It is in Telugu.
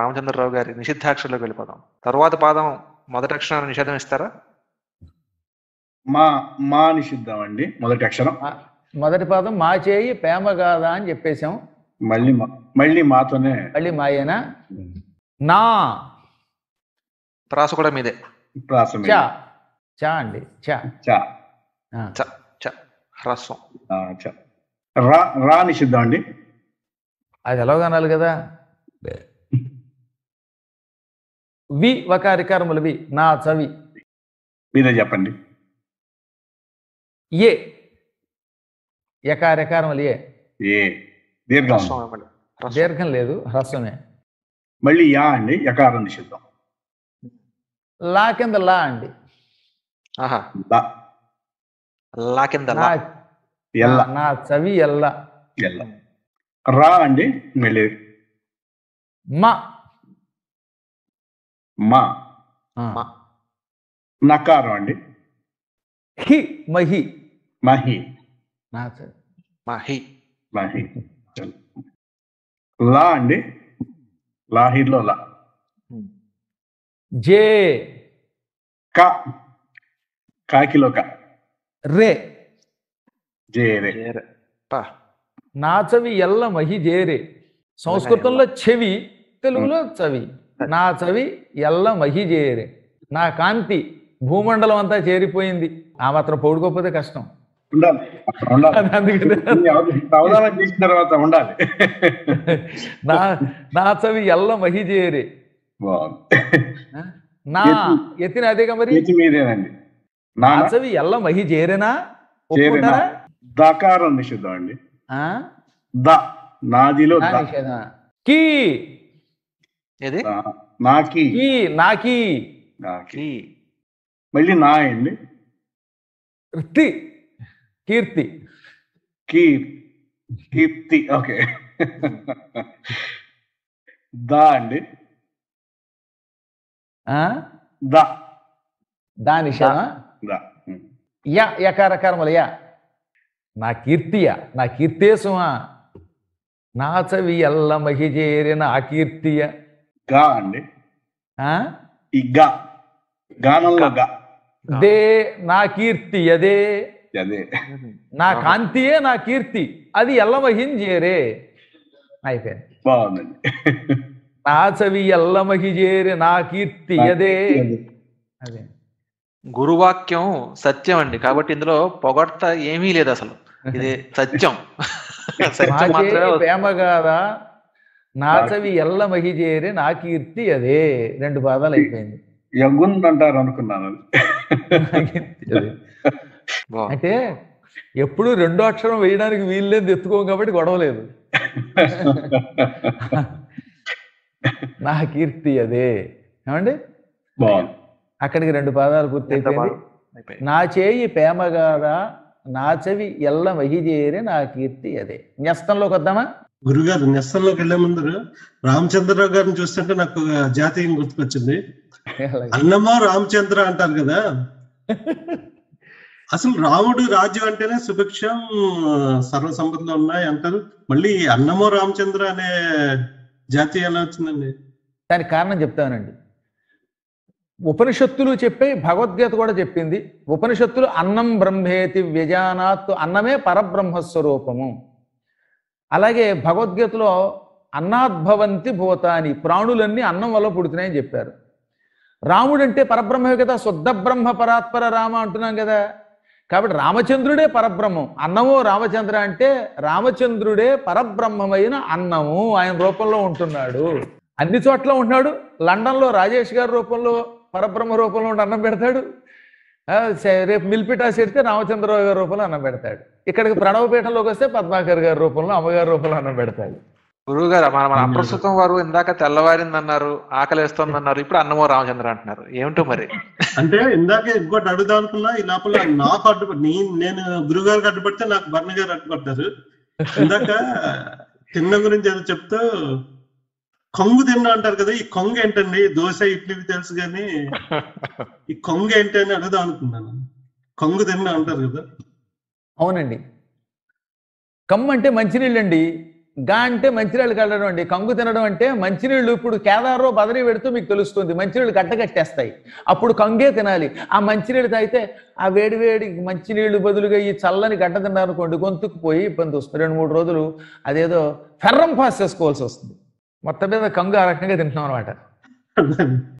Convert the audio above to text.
రామచంద్రరావు గారి నిషిద్ధాక్షలోకి వెళ్ళిపోదాం తరువాత పాదం మొదటి అక్షరాన్ని నిషేధం ఇస్తారా మా మా నిషిద్ధం అండి మొదటి అక్షరం మొదటి పాదం మా చేయి ప్రేమ కాదా అని చెప్పేశాం మళ్ళీ మళ్ళీ మాతోనే మళ్ళీ మాయేనా నా ప్రాస కూడా మీదే ప్రాస చా చా అండి చా చా చ చ హ్రస్వం చ రా రా నిషిద్ధం అండి అది ఎలాగనాలి కదా వి ఒక వి నా చవి మీద చెప్పండి ఏ యకారకారములు ఏ ఏ దీర్ఘం దీర్ఘం లేదు హ్రస్వమే మళ్ళీ యా అండి యకారం నిషిద్దాం లా కింద లా అండి లా కింద నా చవి ఎల్ల ఎల్ల రా అండి మళ్ళీ మా మా నకారం అండి హి మహి మహి మహి మహి లా అండి లాహిర్లో లా జే క కాకిలో క రే జే రే నాచవి ఎల్ల మహి జేరే సంస్కృతంలో చెవి తెలుగులో చవి నా చవి ఎల్ల మహి చేరే నా కాంతి భూమండలం అంతా చేరిపోయింది ఆ మాత్రం పౌడుకోకపోతే కష్టం ఉండాలి నా నా చవి ఎల్ల మహి చేయరే నా ఎత్తిన అదే కమరి నా చవి ఎల్ల మహి చేరేనా దకారం నిషేధం అండి నాదిలో కీ ఏది నాకి నాకి నాకి మళ్ళీ నా అండి కీర్తి కీర్తి కీర్తి ఓకే దా అండి దా దా నిషానా యా యకార యా నా కీర్తియా నా కీర్తే సుమా నాచవి ఎల్ల మహిజేరి నా కీర్తియా గా అండి ఈ గా గానంలో గా దే నా కీర్తి అదే అదే నా కాంతియే నా కీర్తి అది ఎల్లమహిం చేరే అయిపోయింది బాగుందండి నా చవి ఎల్లమహి చేరే నా కీర్తి అదే అదే గురువాక్యం సత్యం అండి కాబట్టి ఇందులో పొగడ్త ఏమీ లేదు అసలు ఇది సత్యం ప్రేమ కాదా నా చెవి ఎల్ల మహిజేరే నా కీర్తి అదే రెండు పాదాలు అయిపోయింది యగుంద్ అంటారు అనుకున్నాను అంటే ఎప్పుడు రెండో అక్షరం వేయడానికి వీల్లేదు ఎత్తుకోం కాబట్టి గొడవలేదు నా కీర్తి అదే ఏమండి అక్కడికి రెండు పాదాలు పూర్తయిపోయింది నా చేయి పేమగారా నా చెవి ఎల్ల మహిజేరే నా కీర్తి అదే న్యస్తంలోకి వద్దామా గురుగారు నెస్సల్లోకి వెళ్లే ముందు రామచంద్రరావు గారిని చూస్తుంటే నాకు జాతీయం గుర్తుకొచ్చింది అన్నమా రామచంద్ర అంటారు కదా అసలు రాముడు రాజ్యం అంటేనే సుభిక్షం సర్వసంబంధం ఉన్నాయి అంటారు మళ్ళీ అన్నమో రామచంద్ర అనే జాతి ఎలా వచ్చిందండి దానికి కారణం చెప్తానండి ఉపనిషత్తులు చెప్పే భగవద్గీత కూడా చెప్పింది ఉపనిషత్తులు అన్నం బ్రహ్మేతి వ్యజానాత్ అన్నమే పరబ్రహ్మస్వరూపము అలాగే భగవద్గీతలో అన్నాద్భవంతి అని ప్రాణులన్నీ అన్నం వల్ల పుడుతున్నాయని చెప్పారు రాముడు అంటే పరబ్రహ్మే కదా శుద్ధ బ్రహ్మ పరాత్పర రామ అంటున్నాం కదా కాబట్టి రామచంద్రుడే పరబ్రహ్మం అన్నము రామచంద్ర అంటే రామచంద్రుడే పరబ్రహ్మమైన అన్నము ఆయన రూపంలో ఉంటున్నాడు అన్ని చోట్ల ఉంటున్నాడు లండన్లో రాజేష్ గారి రూపంలో పరబ్రహ్మ రూపంలో ఉండి అన్నం పెడతాడు రేపు మిల్పిటా చెడితే రామచంద్రరావు గారి రూపంలో అన్నం పెడతాడు ఇక్కడికి ప్రణవపీఠంలోకి వస్తే పద్మాకర్ గారి రూపంలో అమ్మగారి రూపంలో అన్నం పెడతాడు గురువు గారు మన మన అప్రస్తుతం వారు ఇందాక తెల్లవారిందన్నారు అన్నారు ఇప్పుడు అన్నమో రామచంద్ర అంటున్నారు ఏమిటో మరి అంటే ఇందాక ఇంకోటి అడుగుదాం అనుకున్నా ఈ లోపల నాకు అడ్డు నేను గురువు గారికి అడ్డుపడితే నాకు బర్ణ గారు అడ్డుపడ్డారు ఇందాక చిన్న గురించి ఏదో చెప్తూ కొంగు తిన్నా అంటారు కదా ఈ కొంగు ఏంటండి దోశ ఇడ్లీ తెలుసు కానీ ఈ కొంగు ఏంటని అడుగుదాం అనుకున్నాను కొంగు తిన్నా అంటారు కదా అవునండి కమ్ము అంటే మంచినీళ్ళు అండి గా అంటే మంచినీళ్ళు కట్టడం అండి కంగు తినడం అంటే మంచినీళ్ళు ఇప్పుడు కేదారో బదరీ పెడుతూ మీకు తెలుస్తుంది మంచినీళ్ళు కట్టేస్తాయి అప్పుడు కంగే తినాలి ఆ మంచినీళ్ళు తాగితే ఆ వేడి వేడి మంచినీళ్ళు బదులుగా ఈ చల్లని గడ్డ తిన్నారనుకోండి గొంతుకు పోయి ఇబ్బంది వస్తుంది రెండు మూడు రోజులు అదేదో ఫెర్రం పాస్ చేసుకోవాల్సి వస్తుంది మొత్తం మీద కంగు ఆ రకంగా తింటున్నాం అనమాట